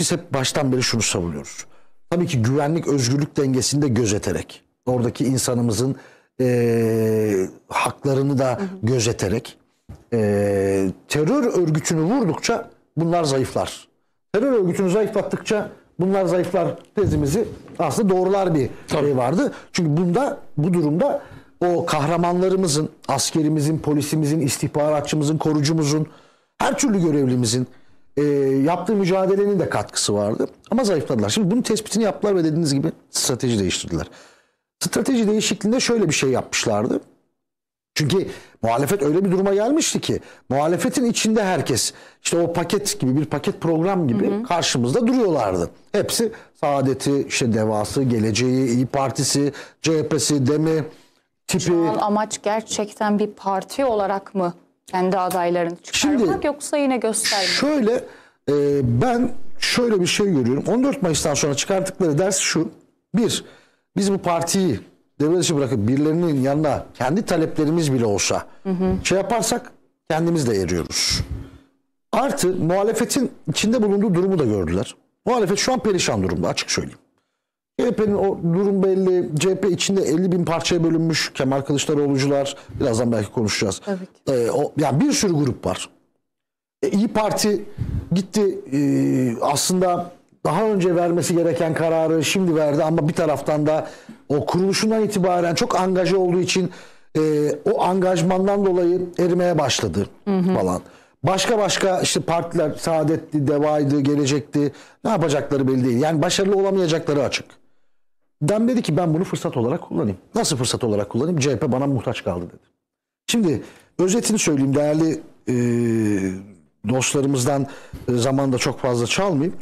Biz hep baştan beri şunu savunuyoruz. Tabii ki güvenlik özgürlük dengesini de gözeterek, oradaki insanımızın e, haklarını da gözeterek e, terör örgütünü vurdukça bunlar zayıflar. Terör örgütünü zayıflattıkça bunlar zayıflar tezimizi aslında doğrular bir şey vardı. Çünkü bunda bu durumda o kahramanlarımızın, askerimizin, polisimizin, istihbaratçımızın, korucumuzun, her türlü görevlimizin e, yaptığı mücadelenin de katkısı vardı. Ama zayıfladılar. Şimdi bunun tespitini yaptılar ve dediğiniz gibi strateji değiştirdiler. Strateji değişikliğinde şöyle bir şey yapmışlardı. Çünkü muhalefet öyle bir duruma gelmişti ki muhalefetin içinde herkes işte o paket gibi bir paket program gibi hı hı. karşımızda duruyorlardı. Hepsi Saadet'i, işte Devası, Geleceği, İyi Partisi, CHP'si, DEM'i, tipi. Şu an amaç gerçekten bir parti olarak mı kendi adaylarını çıkarmak Şimdi, yoksa yine göstermek? Şöyle e, ben şöyle bir şey görüyorum. 14 Mayıs'tan sonra çıkarttıkları ders şu. Bir, biz bu partiyi devre dışı bırakıp birilerinin yanına kendi taleplerimiz bile olsa hı hı. şey yaparsak kendimiz de eriyoruz. Artı muhalefetin içinde bulunduğu durumu da gördüler. Muhalefet şu an perişan durumda açık söyleyeyim. CHP'nin o durum belli. CHP içinde 50 bin parçaya bölünmüş. Kemal Kılıçdaroğlu'cular. Birazdan belki konuşacağız. Evet. Ee, o, yani bir sürü grup var. E, İyi Parti gitti e, aslında daha önce vermesi gereken kararı şimdi verdi ama bir taraftan da o kuruluşundan itibaren çok angaje olduğu için e, o angajmandan dolayı erimeye başladı hı hı. falan. Başka başka işte partiler Saadet'ti, Deva'ydı, Gelecek'ti. Ne yapacakları belli değil. Yani başarılı olamayacakları açık. Dem dedi ki ben bunu fırsat olarak kullanayım. Nasıl fırsat olarak kullanayım? CHP bana muhtaç kaldı dedi. Şimdi özetini söyleyeyim değerli e, dostlarımızdan e, zamanda çok fazla çalmayayım.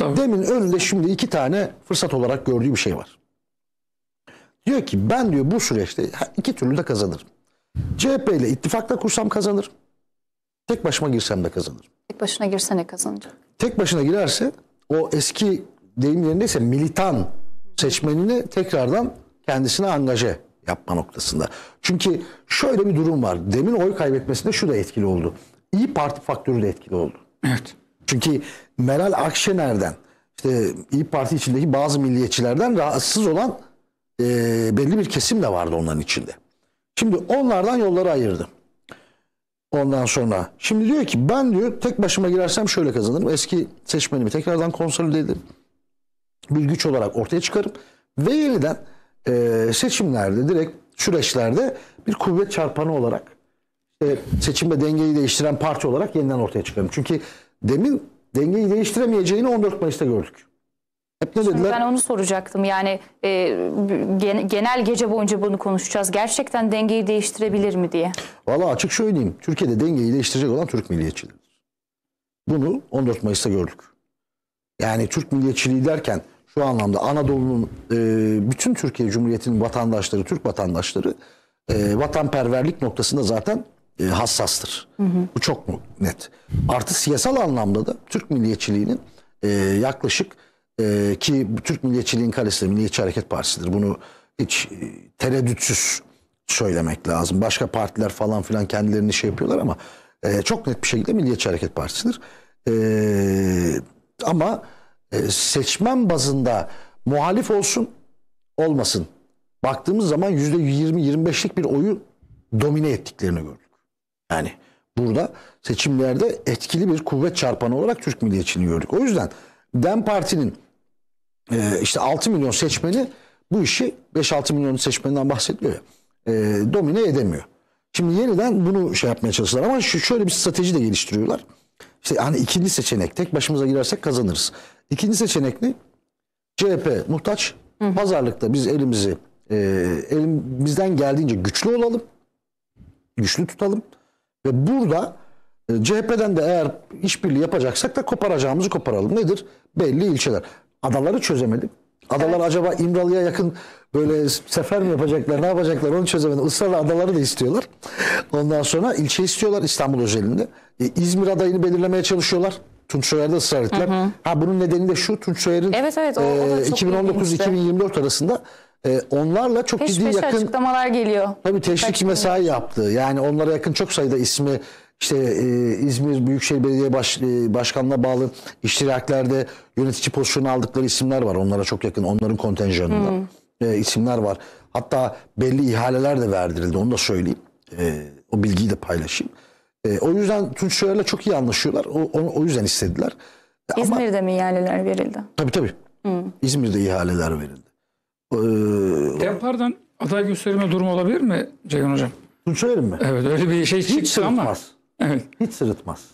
Demin önünde şimdi iki tane fırsat olarak gördüğü bir şey var. Diyor ki ben diyor bu süreçte iki türlü de kazanırım. CHP ile ittifakla kursam kazanırım. Tek başıma girsem de kazanırım. Tek başına girse ne kazanacak. Tek başına girerse o eski deyim yerindeyse militan seçmenini tekrardan kendisine angaje yapma noktasında. Çünkü şöyle bir durum var. Demin oy kaybetmesinde şu da etkili oldu. İyi Parti faktörü de etkili oldu. Evet. Çünkü Meral Akşener'den işte İyi Parti içindeki bazı milliyetçilerden rahatsız olan e, belli bir kesim de vardı onların içinde. Şimdi onlardan yolları ayırdım. Ondan sonra şimdi diyor ki ben diyor tek başıma girersem şöyle kazanırım. Eski seçmenimi tekrardan konsolide ederim bir güç olarak ortaya çıkarıp ve yeniden e, seçimlerde direkt süreçlerde bir kuvvet çarpanı olarak e, seçimde dengeyi değiştiren parti olarak yeniden ortaya çıkarım. Çünkü demin dengeyi değiştiremeyeceğini 14 Mayıs'ta gördük. Hep ne Şimdi Ben onu soracaktım. Yani e, genel gece boyunca bunu konuşacağız. Gerçekten dengeyi değiştirebilir mi diye. Valla açık söyleyeyim. Türkiye'de dengeyi değiştirecek olan Türk milliyetçiliğidir. Bunu 14 Mayıs'ta gördük. Yani Türk milliyetçiliği derken şu anlamda Anadolu'nun e, bütün Türkiye Cumhuriyeti'nin vatandaşları, Türk vatandaşları e, vatanperverlik noktasında zaten e, hassastır. Hı hı. Bu çok mu net. Artı siyasal anlamda da Türk milliyetçiliğinin e, yaklaşık e, ki Türk milliyetçiliğin kalesi de Milliyetçi Hareket Partisi'dir. Bunu hiç e, tereddütsüz söylemek lazım. Başka partiler falan filan kendilerini şey yapıyorlar ama e, çok net bir şekilde Milliyetçi Hareket Partisi'dir. E, ama e, seçmen bazında muhalif olsun olmasın. Baktığımız zaman yüzde %20-25'lik bir oyu domine ettiklerini gördük. Yani burada seçimlerde etkili bir kuvvet çarpanı olarak Türk Milliyetçiliğini gördük. O yüzden DEM Parti'nin e, işte 6 milyon seçmeni bu işi 5-6 milyon seçmeninden bahsediyor, ya e, domine edemiyor. Şimdi yeniden bunu şey yapmaya çalışıyorlar ama şöyle bir strateji de geliştiriyorlar. İşte hani ikinci seçenek tek başımıza girersek kazanırız. İkinci seçenek ne? CHP muhtaç. Hı. Pazarlıkta biz elimizi e, elimizden geldiğince güçlü olalım. Güçlü tutalım. Ve burada e, CHP'den de eğer işbirliği yapacaksak da koparacağımızı koparalım. Nedir? Belli ilçeler. Adaları çözemedik. Adalar evet. acaba İmralı'ya yakın böyle sefer mi yapacaklar, ne yapacaklar onu çözemedim. Israrla adaları da istiyorlar. Ondan sonra ilçe istiyorlar İstanbul özelinde. E, İzmir adayını belirlemeye çalışıyorlar. Tunç Soyer'de ısrar ettiler. Hı hı. Ha bunun nedeni de şu Tunç Soyer'in evet, evet, e, 2019-2024 arasında e, onlarla çok Peş ciddi yakın açıklamalar geliyor. Tabii teşvik mesai yaptı. Yani onlara yakın çok sayıda ismi işte e, İzmir Büyükşehir Belediye Baş, e, Başkanı'na bağlı iştiraklerde yönetici pozisyonu aldıkları isimler var. Onlara çok yakın onların kontenjanında hmm. e, isimler var. Hatta belli ihaleler de verdirildi onu da söyleyeyim. E, o bilgiyi de paylaşayım. E, o yüzden Tunç Soyer'le çok iyi anlaşıyorlar. O, o, o yüzden istediler. E, İzmir'de Ama, mi ihaleler verildi? Tabii tabii. Hmm. İzmir'de ihaleler verildi. Ee, Tempar'dan aday gösterme durumu olabilir mi Ceyhun Hocam? Tunç Soyer'in mi? Evet öyle bir şey hiç çıktı ama. Evet. Hiç sırıtmaz.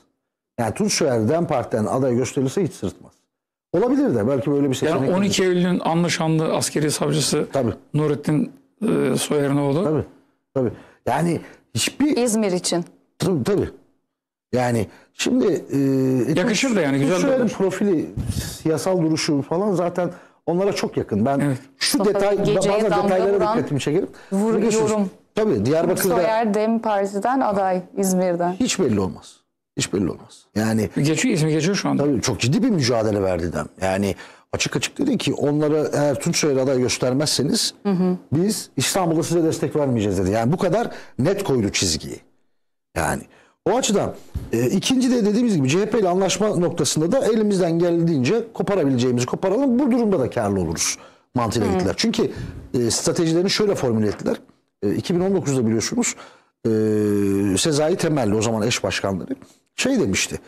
Yani Tunç Soyer'den partiden aday gösterilse hiç sırıtmaz. Olabilir de belki böyle bir seçenek. Yani 12 Eylül'ün anlaşanlı askeri savcısı Tabii. Nurettin e, Soyer'in oğlu. Tabii. Tabii. Yani hiçbir... İzmir için. Tabii. tabii. Yani şimdi... E, e Yakışır da yani güzel. Soyer'in profili, siyasal duruşu falan zaten onlara çok yakın. Ben evet. şu Mustafa detay, bazı detaylara dikkatimi çekerim. Vur, yorum. Tabii Diyarbakır'da... Soyer Dem Partisi'den aday İzmir'den. Hiç belli olmaz. Hiç belli olmaz. Yani geçiyor ismi geçiyor şu anda. Tabii çok ciddi bir mücadele verdi dem. Yani açık açık dedi ki onlara eğer Tunçsoy'a aday göstermezseniz hı hı. biz İstanbul'da size destek vermeyeceğiz dedi. Yani bu kadar net koydu çizgiyi. Yani o açıdan e, ikinci de dediğimiz gibi CHP ile anlaşma noktasında da elimizden geldiğince koparabileceğimizi koparalım. Bu durumda da karlı oluruz mantığıyla gittiler. Çünkü e, stratejilerini şöyle formüle ettiler. 2019'da e, biliyorsunuz e, Sezai Temelli o zaman eş başkanları şey demişti.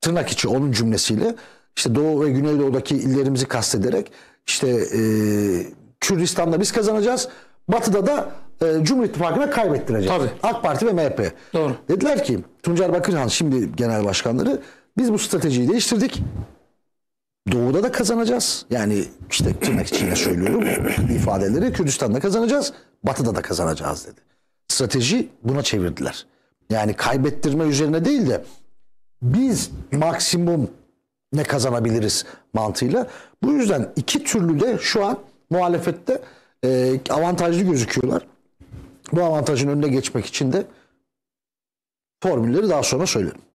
Tırnak içi onun cümlesiyle işte Doğu ve Güneydoğu'daki illerimizi kastederek işte e, Kürdistan'da biz kazanacağız. Batı'da da e, Cumhur İttifakı'na kaybettireceğiz. Tabii. AK Parti ve MHP. Doğru. Dediler ki Tuncer Bakırhan şimdi genel başkanları biz bu stratejiyi değiştirdik. Doğu'da da kazanacağız. Yani işte tırnak içinde söylüyorum ifadeleri Kürdistan'da kazanacağız. Batı'da da kazanacağız dedi. Strateji buna çevirdiler. Yani kaybettirme üzerine değil de biz maksimum ne kazanabiliriz mantığıyla. Bu yüzden iki türlü de şu an muhalefette e, avantajlı gözüküyorlar. Bu avantajın önüne geçmek için de formülleri daha sonra söylerim.